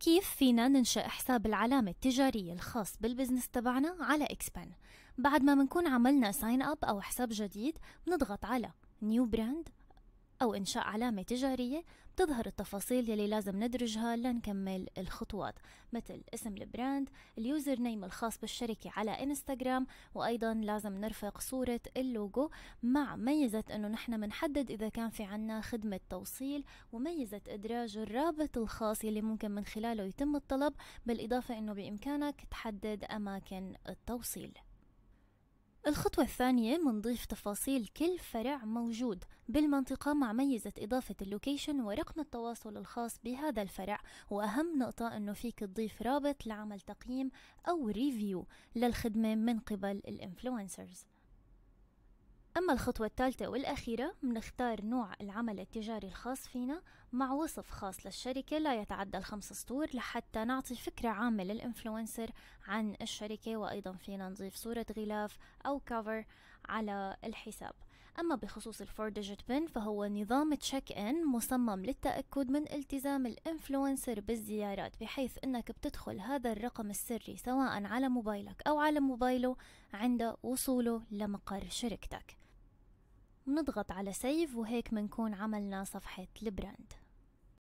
كيف فينا ننشأ حساب العلامة التجارية الخاص بالبزنس تبعنا على إكسبان بعد ما منكون عملنا ساين أب أو حساب جديد منضغط على نيو براند أو إنشاء علامة تجارية بتظهر التفاصيل يلي لازم ندرجها لنكمل الخطوات مثل اسم البراند اليوزر نيم الخاص بالشركة على إنستغرام وأيضا لازم نرفق صورة اللوجو مع ميزة أنه نحن منحدد إذا كان في عنا خدمة توصيل وميزة إدراج الرابط الخاص يلي ممكن من خلاله يتم الطلب بالإضافة أنه بإمكانك تحدد أماكن التوصيل الخطوة الثانية منضيف تفاصيل كل فرع موجود بالمنطقة مع ميزة إضافة اللوكيشن ورقم التواصل الخاص بهذا الفرع وأهم نقطة أنه فيك تضيف رابط لعمل تقييم أو ريفيو للخدمة من قبل الإنفلونسرز أما الخطوة الثالثة والأخيرة بنختار نوع العمل التجاري الخاص فينا مع وصف خاص للشركة لا يتعدى الخمس سطور لحتى نعطي فكرة عامة للإنفلونسر عن الشركة وأيضا فينا نضيف صورة غلاف أو كفر على الحساب أما بخصوص الفور ديجيت بن فهو نظام تشيك إن مصمم للتأكد من التزام الإنفلونسر بالزيارات بحيث أنك بتدخل هذا الرقم السري سواء على موبايلك أو على موبايله عند وصوله لمقر شركتك ونضغط على سيف وهيك منكون عملنا صفحة البراند